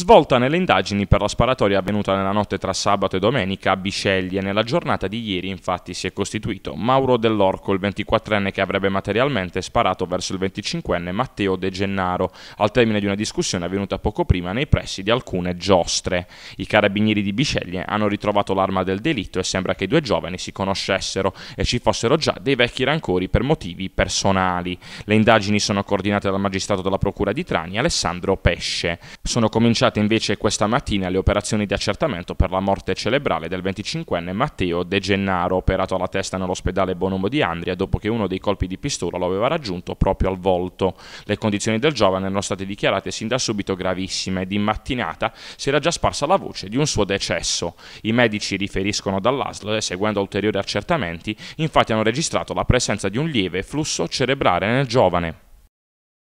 svolta nelle indagini per la sparatoria avvenuta nella notte tra sabato e domenica a Bisceglie. Nella giornata di ieri infatti si è costituito Mauro Dell'Orco, il 24enne che avrebbe materialmente sparato verso il 25enne Matteo De Gennaro, al termine di una discussione avvenuta poco prima nei pressi di alcune giostre. I carabinieri di Bisceglie hanno ritrovato l'arma del delitto e sembra che i due giovani si conoscessero e ci fossero già dei vecchi rancori per motivi personali. Le indagini sono coordinate dal magistrato della Procura di Trani, Alessandro Pesce. Sono cominciati cominciate invece questa mattina le operazioni di accertamento per la morte cerebrale del 25enne Matteo De Gennaro, operato alla testa nell'ospedale Bonomo di Andria dopo che uno dei colpi di pistola lo aveva raggiunto proprio al volto. Le condizioni del giovane erano state dichiarate sin da subito gravissime ed in mattinata si era già sparsa la voce di un suo decesso. I medici riferiscono dall'ASL e seguendo ulteriori accertamenti infatti hanno registrato la presenza di un lieve flusso cerebrale nel giovane.